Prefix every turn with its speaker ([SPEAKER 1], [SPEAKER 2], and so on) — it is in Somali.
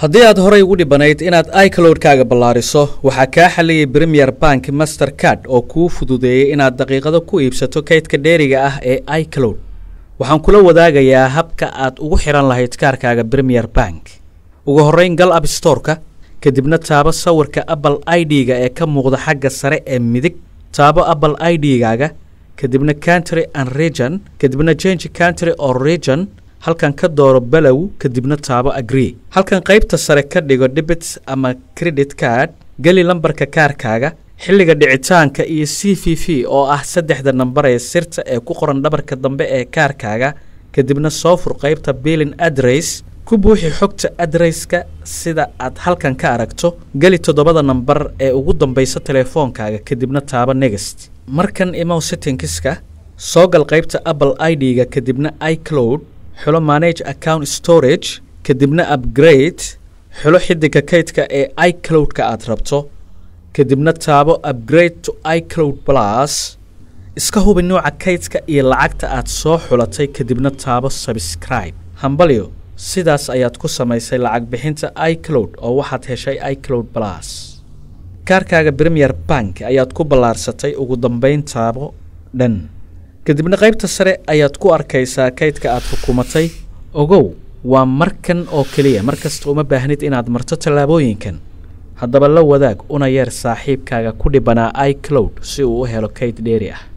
[SPEAKER 1] haddii aad horay ugu dhibanayd inaad icloudkaaga ballaariso waxaa kaa xaliyay premier bank master card oo kuu fududeeyay inaad daqiiqado ku iibsato kaydka dheeriga ah ee icloud waxaan kula wadaagayaa habka aad ugu xiran lahayd kaarkaaga premier bank ugu horrayn gal abstoreka kadibna taabo sawirka apple i d-ga ee ka muuqda xagga sare ee midig taabo apple i d-gaaga kadibna country and region kadibna change country or region halkan ka dooro balow kadibna taabo agree halkan qaybta sare ka dhigo debit ama credit card geli lambarka kaarkaaga xilliga dhicitaanka iyo c v v oo ah saddexda nambar ee sirta ee ku qoran dhabarka dambe ee kaarkaaga kadibna soo fur qaybta billing adress ku buuxi xogta adreska sida aad halkan ka aragto geli toddobada nambar ee ugu dambaysa teleefoonkaaga kadibna taaba negest markan imow settingiska soo gal qaybta apple i d-ga kadibna icloud xulo manage account storage kadibna upgrade xulo xidiga kaydka ee icloudka aad rabto kadibna taabo upgrade to icloud plus iska hubi nuuca kaydka iyo lacagta aad soo xulatay kadibna taabo subscribe hambalyo sidaas ayaad ku samaysay lacag bixinta icloud oo waxaad heshay icloud plus kaarkaaga premier bank ayaad ku ballaarsatay ugu dambayn taabo dhan kadibna qaybta sare ayaad ku arkaysaa kaydka aad xukumatay ogow waa markan oo keliya mar kasta uma baahnid inaad marto tallaabooyinkan haddaba la wadaag una yeer saaxiibkaaga ku dhibanaa icloud si uu u helo kayd dheeri ah